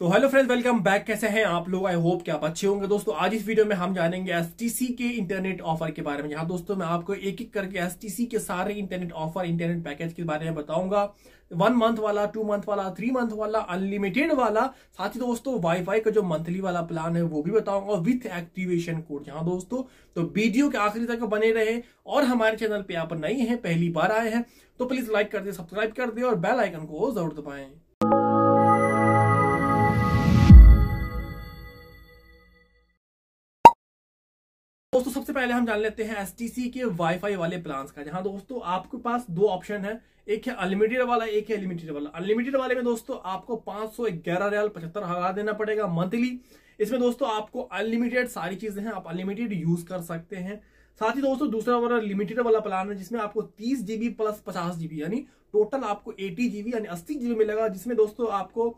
तो hello friends welcome back कैसे हैं आप लोग आई होप कि आप अच्छे होंगे दोस्तों आज इस वीडियो में हम जानेंगे एस के इंटरनेट ऑफर के बारे में यहाँ दोस्तों मैं आपको एक एक करके एस के सारे इंटरनेट ऑफर इंटरनेट पैकेज के बारे में बताऊंगा वन मंथ वाला टू मंथ वाला थ्री मंथ वाला अनलिमिटेड वाला साथ ही दोस्तों वाईफाई का जो मंथली वाला प्लान है वो भी बताऊंगा विथ एक्टिवेशन कोड यहाँ दोस्तों तो वीडियो के आखिरी तक बने रहे और हमारे चैनल पे आप नए हैं पहली बार आए हैं तो प्लीज लाइक कर दे सब्सक्राइब कर दे और बेल आइकन को जरूर दबाएं दोस्तों सबसे पहले हम जान लेते हैं एस के वाईफाई वाले प्लान का जहां दोस्तों आपके पास दो ऑप्शन है एक है अनलिमिटेड वाला एक है लिमिटेड वाला अनलिमिटेड वाले में दोस्तों आपको पांच सौ ग्यारह रियाल पचहत्तर हजार देना पड़ेगा मंथली इसमें दोस्तों आपको अनलिमिटेड सारी चीजें हैं आप अनलिमिटेड यूज कर सकते हैं साथ ही दोस्तों दूसरा वाला लिमिटेड वाला प्लान है जिसमें आपको तीस जीबी प्लस पचास जीबी यानी टोटल आपको एटी जीबी यानी अस्सी जीबी मिलेगा जिसमें दोस्तों आपको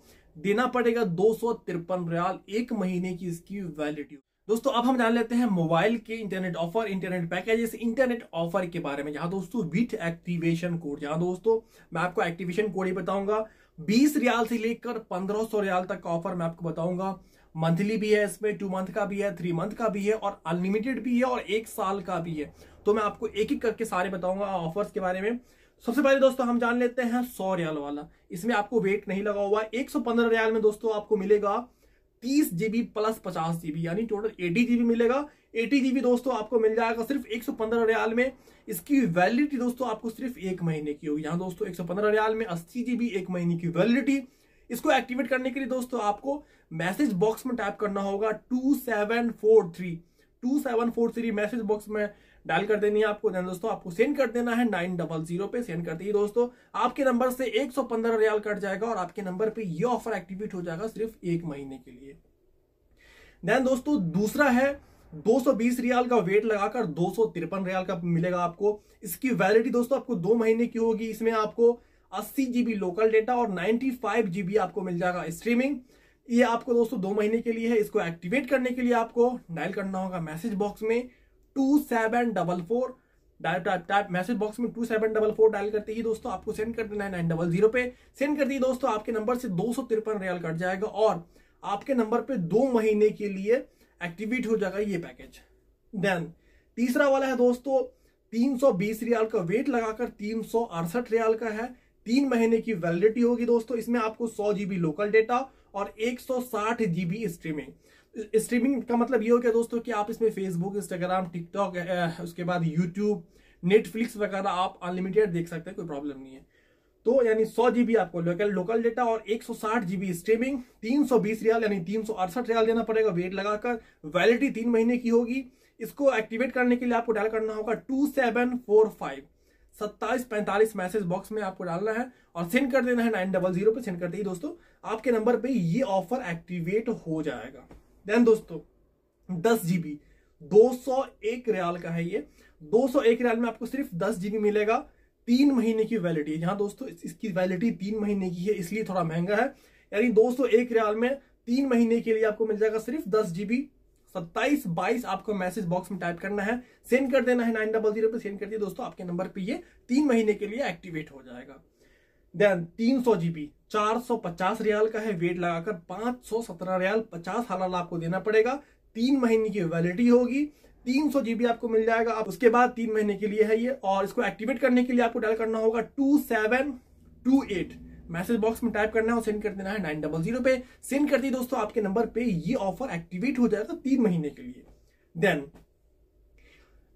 देना पड़ेगा दो सौ तिरपन रियाल एक महीने की इसकी वैलिडिटी दोस्तों अब हम जान लेते हैं मोबाइल के internet offer internet packages internet offer के बारे में जहां दोस्तों विथ एक्टिवेशन कोड जहां दोस्तों मैं आपको एक्टिवेशन कोड ही बताऊंगा बीस रियाल से लेकर पंद्रह सौ रियाल तक का ऑफर मैं आपको बताऊंगा मंथली भी है इसमें टू मंथ का भी है थ्री मंथ का भी है और अनलिमिटेड भी है और एक साल का भी है तो मैं आपको एक एक करके सारे बताऊंगा ऑफर्स के बारे में सबसे पहले दोस्तों हम जान लेते हैं सौ रियाल वाला इसमें आपको वेट नहीं लगा हुआ एक सौ पंद्रह रियाल में दोस्तों आपको मिलेगा तीस जीबी प्लस पचास जीबी यानी टोटल एटी जीबी मिलेगा एटी जीबी दोस्तों आपको मिल जाएगा सिर्फ एक सौ पंद्रह रियाल में इसकी वैलिडिटी दोस्तों आपको सिर्फ एक महीने की होगी यहाँ दोस्तों एक सौ पंद्रह रियाल में अस्सी जीबी एक महीने की वैलिडिटी इसको एक्टिवेट करने के लिए दोस्तों आपको मैसेज बॉक्स में टाइप करना होगा two seven four three two seven four three message box में डायल कर देनी है आपको दोस्तों आपको सेंड कर देना है नाइन डबल जीरो पे सेंड कर ही दोस्तों आपके नंबर से एक सौ पंद्रह रियाल कट जाएगा और आपके नंबर पे ये ऑफर एक्टिवेट हो जाएगा सिर्फ एक महीने के लिए देन दोस्तों दूसरा है 220 रियाल का वेट लगाकर दो रियाल का मिलेगा आपको इसकी वैलिडिटी दोस्तों आपको दो महीने की होगी इसमें आपको अस्सी जीबी लोकल डेटा और नाइनटी फाइव जीबी आपको मिल जाएगा स्ट्रीमिंग ये आपको दोस्तों दो महीने के लिए है इसको एक्टिवेट करने के लिए आपको डायल करना होगा मैसेज बॉक्स में two seven double four type message box में two seven double four dial करते ही दोस्तों आपको सेंड कर देना है नाइन डबल जीरो पे सेंड कर दिए दोस्तों आपके नंबर से दो सौ तिरपन रियाल कट जाएगा और आपके नंबर पे दो महीने के लिए एक्टिवेट हो जाएगा ये पैकेज देन तीसरा वाला है दोस्तों तीन सौ बीस रियाल का वेट लगाकर तीन सौ अड़सठ रियाल का है तीन महीने की वैलिडिटी होगी दोस्तों इसमें आपको सौ जीबी लोकल डेटा और एक सौ साठ जीबी स्ट्रीमिंग स्ट्रीमिंग का मतलब ये हो गया दोस्तों कि आप इसमें फेसबुक इंस्टाग्राम टिकटॉक उसके बाद यूट्यूब नेटफ्लिक्स वगैरह आप अनलिमिटेड देख सकते हैं कोई प्रॉब्लम नहीं है तो यानी सौ जीबी आपको लोकल लोकल डेटा और एक सौ साठ जीबी स्ट्रीमिंग तीन सौ बीस रियाल यानी तीन सौ अड़सठ रियाल देना पड़ेगा वेट लगाकर वैलिडिटी तीन महीने की होगी इसको एक्टिवेट करने के लिए आपको डायल करना होगा टू सेवन फोर फाइव सत्ताईस पैंतालीस मैसेज बॉक्स में आपको डालना है और सेंड कर देना है नाइन डबल जीरो पे सेंड कर ही दोस्तों आपके नंबर पे ये ऑफर एक्टिवेट हो जाएगा देन दोस्तों दस जीबी दो सौ एक रियाल का है ये दो सौ एक रियाल में आपको सिर्फ दस जीबी मिलेगा तीन महीने की वैलिडिटी है यहाँ दोस्तों इसकी वैलिडिटी तीन महीने की है इसलिए थोड़ा महंगा है यानी दो सौ एक रियाल में तीन महीने के लिए आपको मिल जाएगा सिर्फ दस जीबी सत्ताईस बाईस आपको मैसेज बॉक्स में टाइप करना है सेंड कर देना है नाइन डबल जीरो पर सेंड कर दिए दोस्तों आपके नंबर पर ये तीन महीने के लिए एक्टिवेट हो जाएगा देन तीन सौ जीबी 450 रियाल का है वेट लगाकर 517 रियाल 50 हाल आपको देना पड़ेगा तीन महीने की वैलिडिटी होगी 300 जीबी आपको मिल जाएगा आप उसके बाद तीन महीने के लिए है ये और इसको एक्टिवेट करने के लिए आपको डायल करना होगा two seven two eight message box में टाइप करना है और सेंड कर देना है नाइन डबल जीरो पे सेंड कर दी दोस्तों आपके नंबर पे ये ऑफर एक्टिवेट हो जाएगा तो तीन महीने के लिए देन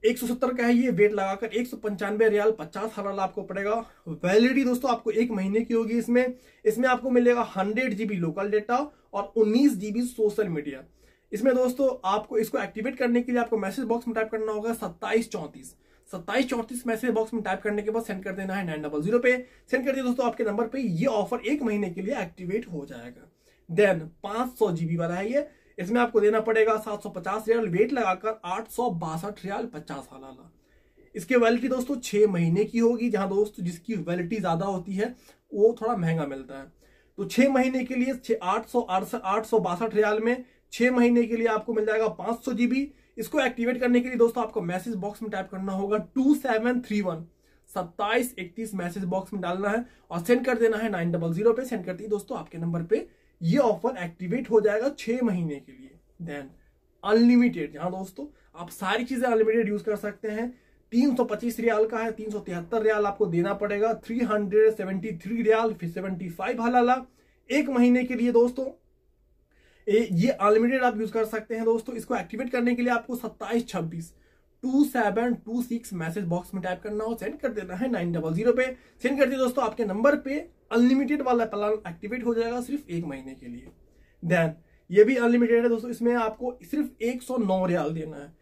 एक सौ सत्तर का है ये वेट लगाकर एक सौ पंचानवे रियाल पचास हलाल आपको पड़ेगा वैलिडिटी दोस्तों आपको एक महीने की होगी इसमें इसमें आपको मिलेगा हंड्रेड जीबी लोकल डेटा और उन्नीस जीबी सोशल मीडिया इसमें दोस्तों आपको इसको एक्टिवेट करने के लिए आपको मैसेज बॉक्स में टाइप करना होगा सत्ताईस चौंतीस सत्ताईस चौंतीस मैसेज बॉक्स में टाइप करने के बाद सेंड कर देना है नाइन डबल जीरो पे सेंड कर दिया दोस्तों आपके नंबर पे ये ऑफर एक महीने के लिए एक्टिवेट हो जाएगा देन पांच सौ जीबी वाला है ये इसमें आपको देना पड़ेगा सात सौ पचास रियाल वेट लगाकर आठ सौ बासठ रियाल पचास हलाला इसकी वैलिटी दोस्तों छह महीने की होगी जहाँ दोस्त जिसकी वैलिटी ज़्यादा होती है वो थोड़ा महंगा मिलता है तो छह महीने के लिए आठ सौ आठ सौ बासठ रियाल में छह महीने के लिए आपको मिल जाएगा पांच सौ जीबी इसको एक्टिवेट करने के लिए दोस्तों आपको मैसेज बॉक्स में टाइप करना होगा टू सेवन थ्री वन सत्ताईस इकतीस मैसेज बॉक्स में डालना है और सेंड कर देना है नाइन डबल जीरो पे सेंड करती है दोस्तों आपके नंबर पे ये ऑफर एक्टिवेट हो जाएगा छह महीने के लिए देन अनलिमिटेड जहाँ दोस्तों आप सारी चीज़ें अनलिमिटेड यूज़ कर सकते हैं तीन सौ पच्चीस रियाल का है तीन सौ तिहत्तर रियाल आपको देना पड़ेगा थ्री हंड्रेड सेवेंटी थ्री रियाल फिर सेवेंटी फाइव हलाला एक महीने के लिए दोस्तों ये अनलिमिटेड आप यूज कर सकते हैं दोस्तों इसको एक्टिवेट करने के लिए आपको सत्ताईस छब्बीस two seven two six message box में टाइप करना हो सेंड कर देना है नाइन डबल जीरो पे सेंड कर दिए दोस्तों आपके नंबर पे अनलिमिटेड वाला प्लान एक्टिवेट हो जाएगा सिर्फ एक महीने के लिए देन ये भी अनलिमिटेड है दोस्तों इसमें आपको सिर्फ एक सौ नौ रियाल देना है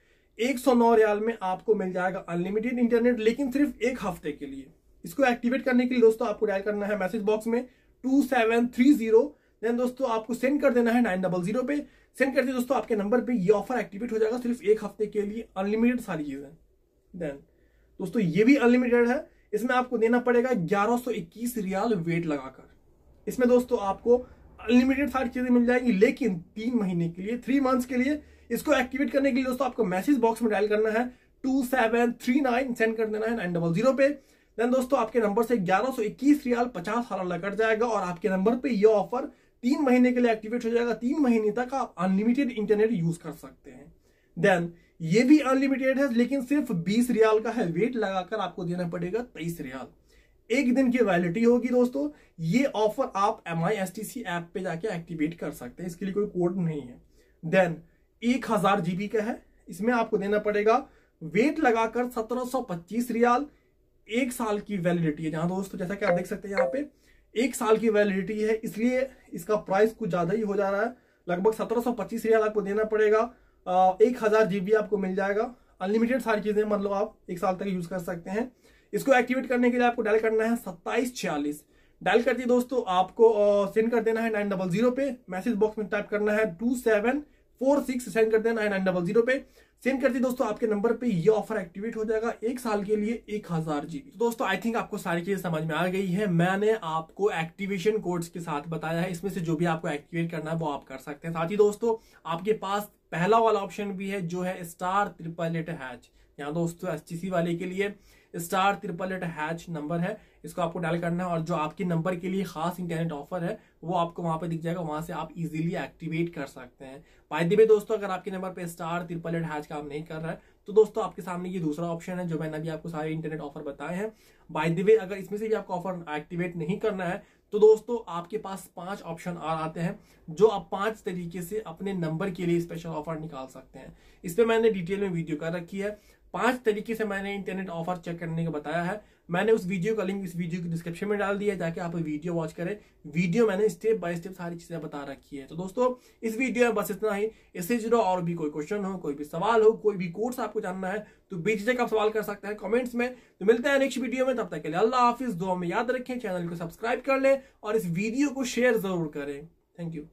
एक सौ नौ रियाल में आपको मिल जाएगा अनलिमिटेड इंटरनेट लेकिन सिर्फ एक हफ्ते के लिए इसको एक्टिवेट करने के लिए दोस्तों आपको डायल करना है मैसेज बॉक्स में two seven three zero then दोस्तों आपको सेंड कर देना है नाइन डबल जीरो पे सेंड कर दिए दोस्तों आपके नंबर पे ये ऑफर एक्टिवेट हो जाएगा सिर्फ एक हफ्ते के लिए अनलिमिटेड सारी चीज़ें देन दोस्तों ये भी अनलिमिटेड है इसमें आपको देना पड़ेगा ग्यारह इक्कीस रियाल वेट लगाकर इसमें दोस्तों आपको अनलिमिटेड सारी चीज़ें मिल जाएंगी लेकिन तीन महीने के लिए थ्री मंथ्स के लिए इसको एक्टिवेट करने के लिए दोस्तों आपको मैसेज बॉक्स में डायल करना है two seven three nine send कर देना है नाइन डबल जीरो पे देन दोस्तों आपके नंबर से ग्यारह सौ इक्कीस रियाल पचास हजार लग जाएगा और आपके नंबर पे यह ऑफर तीन महीने के लिए एक्टिवेट हो जाएगा तीन महीने तक आप अनलिमिटेड इंटरनेट यूज कर सकते हैं देन ये भी अनलिमिटेड है लेकिन सिर्फ बीस रियाल का है वेट लगाकर आपको देना पड़ेगा तेईस रियाल एक दिन की वैलिडिटी होगी दोस्तों ये ऑफर आप M I S T C app पे जाके एक्टिवेट कर सकते हैं इसके लिए कोई कोड नहीं है देन एक हजार जीबी का है इसमें आपको देना पड़ेगा वेट लगाकर सत्रह सौ पच्चीस रियाल एक साल की वैलिडिटी है जहां दोस्तों जैसा कि आप देख सकते हैं यहाँ पे एक साल की वैलिडिटी है इसलिए इसका प्राइस कुछ ज़्यादा ही हो जा रहा है लगभग सत्रह सौ पच्चीस रियाल आपको देना पड़ेगा एक हज़ार जी आपको मिल जाएगा अनलिमिटेड सारी चीज़ें मतलब आप एक साल तक यूज़ कर सकते हैं इसको एक्टिवेट करने के लिए आपको डायल करना है सत्ताईस छियालीस डायल कर दिए दोस्तों आपको सेंड कर देना है नाइन डबल जीरो पे मैसेज बॉक्स में टाइप करना है two seven four six send कर हैं नाइन नाइन डबल जीरो पे सेंड कर दी दोस्तों आपके नंबर पे ये ऑफर एक्टिवेट हो जाएगा एक साल के लिए एक हजार जीबी तो दोस्तों आई थिंक आपको सारी चीजें समझ में आ गई है मैंने आपको एक्टिवेशन कोड्स के साथ बताया है इसमें से जो भी आपको एक्टिवेट करना है वो आप कर सकते हैं साथ ही दोस्तों आपके पास पहला वाला ऑप्शन भी है जो है स्टार ट्रिपल एट हैच यहाँ दोस्तों एस वाले के लिए star triple eight hash number है इसको आपको डायल करना है और जो आपके नंबर के लिए खास इंटरनेट ऑफर है वो आपको वहां पर दिख जाएगा वहां से आप इजीली एक्टिवेट कर सकते हैं बाय दी वे दोस्तों अगर आपके नंबर पे स्टार ट्रिपल एट हैच काम नहीं कर रहा है तो दोस्तों आपके सामने ये दूसरा ऑप्शन है जो मैंने अभी आपको सारे इंटरनेट ऑफर बताए हैं बाय दी वे अगर इसमें से भी आपको ऑफर एक्टिवेट नहीं करना है तो दोस्तों आपके पास पांच ऑप्शन आ आते हैं जो आप पांच तरीके से अपने नंबर के लिए स्पेशल ऑफर निकाल सकते हैं इस पर मैंने डिटेल में वीडियो कर रखी है पांच तरीके से मैंने इंटरनेट ऑफर चेक करने का बताया है मैंने उस वीडियो का लिंक इस वीडियो के डिस्क्रिप्शन में डाल दिया है ताकि आप वीडियो वॉच करें वीडियो मैंने स्टेप बाय स्टेप सारी चीज़ें बता रखी है तो दोस्तों इस वीडियो में बस इतना ही इससे जुड़ो और भी कोई क्वेश्चन हो कोई भी सवाल हो कोई भी कोर्स आपको जानना है तो बेझिझक आप सवाल कर सकते हैं कॉमेंट्स में तो मिलते हैं नेक्स्ट वीडियो में तब तक के लिए अल्लाह हाफिज दो हमें याद रखें चैनल को सब्सक्राइब कर लें और इस वीडियो को शेयर जरूर करें थैंक यू